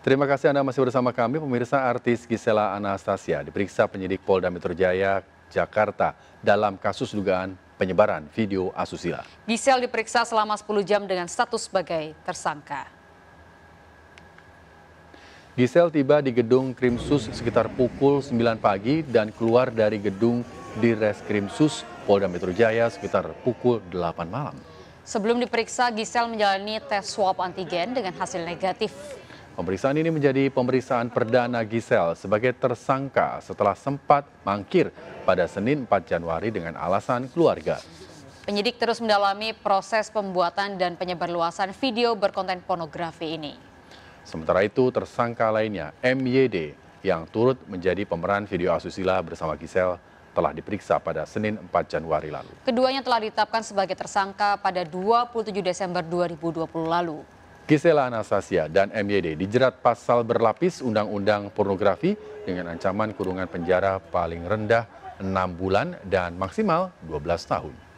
Terima kasih Anda masih bersama kami, pemirsa artis Gisela Anastasia diperiksa penyidik Polda Metro Jaya, Jakarta dalam kasus dugaan penyebaran video asusila. Gisel diperiksa selama 10 jam dengan status sebagai tersangka. Gisel tiba di gedung Krimsus sekitar pukul 9 pagi dan keluar dari gedung di Sus Polda Metro Jaya sekitar pukul 8 malam. Sebelum diperiksa, Gisel menjalani tes swab antigen dengan hasil negatif. Pemeriksaan ini menjadi pemeriksaan perdana Gisel sebagai tersangka setelah sempat mangkir pada Senin 4 Januari dengan alasan keluarga. Penyidik terus mendalami proses pembuatan dan penyebarluasan video berkonten pornografi ini. Sementara itu tersangka lainnya MYD yang turut menjadi pemeran video asusila bersama Gisel telah diperiksa pada Senin 4 Januari lalu. Keduanya telah ditetapkan sebagai tersangka pada 27 Desember 2020 lalu. Gisela Anastasia dan MYD dijerat pasal berlapis Undang-Undang Pornografi dengan ancaman kurungan penjara paling rendah 6 bulan dan maksimal 12 tahun.